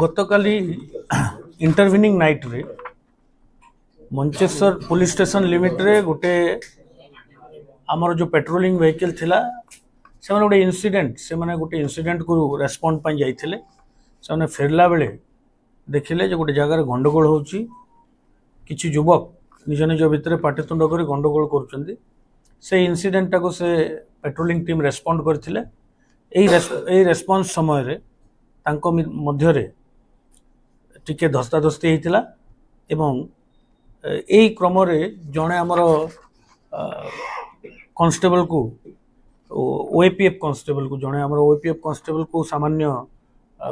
গতকালি ইন্টরভিনিং নাইট্রে মঞ্চেশ্বর police station লিমিট্রে গোটে আমার যে পেট্রোলিং ভেহিকল লা সে গোটে ইনসিডেন্ট সে গোটে ইনসিডেন্ট কু রেসপন্ড পাই যাই সে ফেরলা বেড়ে দেখলে যে গোটে জায়গার গন্ডগোল হচ্ছে কিছু যুবক নিজ নিজ ভিতরে পাটিতুণ্ড করে গন্ডগোল করছেন সেই ইনসিডেন্টটাকে সে পেট্রোলিং টিম রেসপন্ড করে এই রেসপন্স সময় তাঙ্ক মধ্যে ଟିକେ ଧସ୍ତାଧସ୍ତି ହେଇଥିଲା ଏବଂ ଏଇ କ୍ରମରେ ଜଣେ ଆମର କନଷ୍ଟେବଲକୁ ଓଏପିଏଫ୍ କନଷ୍ଟେବଲକୁ ଜଣେ ଆମର ଓଏପିଏଫ୍ କନଷ୍ଟେବଲକୁ ସାମାନ୍ୟ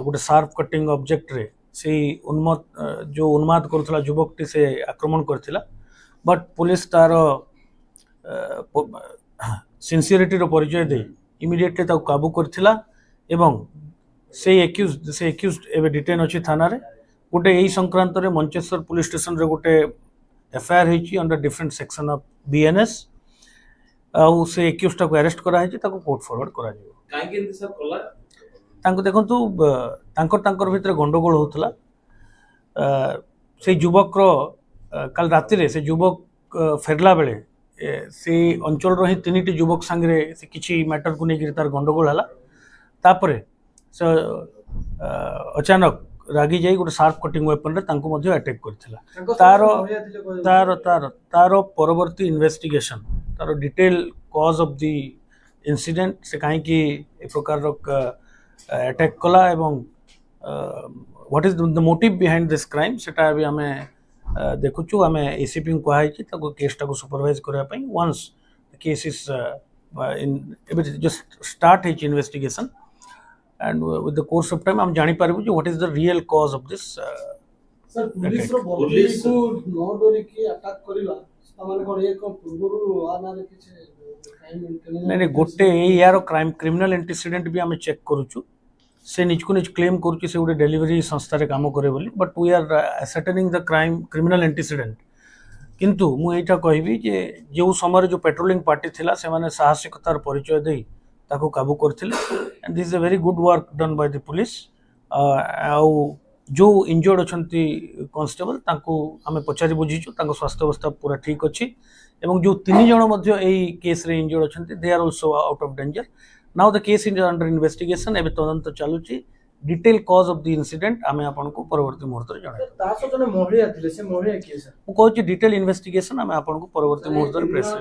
ଗୋଟେ ସାର୍ପ କଟିଂ ଅବଜେକ୍ଟରେ ସେଇ ଉନ୍ମତ ଯେଉଁ ଉନ୍ମାଦ କରୁଥିଲା ଯୁବକଟି ସେ ଆକ୍ରମଣ କରିଥିଲା ବଟ୍ ପୋଲିସ ତାର ସିନ୍ସିୟରିଟିର ପରିଚୟ ଦେଇ ଇମିଡ଼ିଏଟଲି ତାକୁ କାବୁ କରିଥିଲା ଏବଂ সেই একিউজ সেই একিউজ এবে ডিটেন অছি থানারে ଗୋଟେ ଏଇ ସଂକ୍ରାନ୍ତରେ ମଞ୍ଚେଶ୍ୱର ପୋଲିସ ଷ୍ଟେସନରେ ଗୋଟେ ଏଫଆଇଆର୍ ହେଇଛି under different section of B N S ଆଉ ସେ ଏକ୍ୟୁଜ୍ଟାକୁ ଆରେଷ୍ଟ କରାହେଇଛି ତାକୁ କୋର୍ଟ ଫରୱାର୍ଡ଼ କରାଯିବ ତାଙ୍କୁ ଦେଖନ୍ତୁ ତାଙ୍କର ତାଙ୍କର ଭିତରେ ଗଣ୍ଡଗୋଳ ହେଉଥିଲା ସେଇ ଯୁବକର କାଲି ରାତିରେ ସେ ଯୁବକ ଫେରିଲା ବେଳେ ସେ ଅଞ୍ଚଳର ହିଁ ତିନିଟି ଯୁବକ ସାଙ୍ଗରେ ସେ କିଛି ମ୍ୟାଟରକୁ ନେଇକରି ତାର ଗଣ୍ଡଗୋଳ ହେଲା ତାପରେ ସେ ଅଚାନକ रागि जा गोटे सार्प कटिंग वेपन आटाक् कर तार परवर्त इनभेस्टिगेसन तार detail cause of the incident से कहीं ए प्रकार आटाक् कला और what is the motive behind this crime से आम देखु आम एसीपी को कहुई केसटा को सुपरभाइज करने case is just start investigation and with the course of time हम जानि परबो जो what is the real cause of this sir police रो पुलिस नो डोरी की अटैक करिला ता माने को एक पूर्वरु आना रे किछ नहीं गोटे यार क्राइम क्रिमिनल एंटीसीडेंट भी आम चेक से निज को निज क्लेम कर डेलीवरी संस्था काम करे बोली but we are setting the crime criminal antecedent किंतु मुझा कहबी समय जो पेट्रोलिंग पार्टी थी से साहसिकतार परिचय दे ताको काबू कर this is a very good work done by the police आउ जो इंजोर्ड अच्छा कन्स्टेबल आम पचार बुझीचु स्वास्थ्य अवस्था पूरा ठीक अच्छे एवं जो तीन जन यही केस्रे इंजोर्ड अच्छा they are also out of danger now the case is under investigation एवं तदंत चलुच्छी detail cause of the incident आमे आपनको परवर्ती मुहूर्त रे जणा ता सो जने महिला थिले से महिला केस मु कहू छी डिटेल इन्वेस्टिगेशन आमे आपनको परवर्ती मुहूर्त रे प्रेस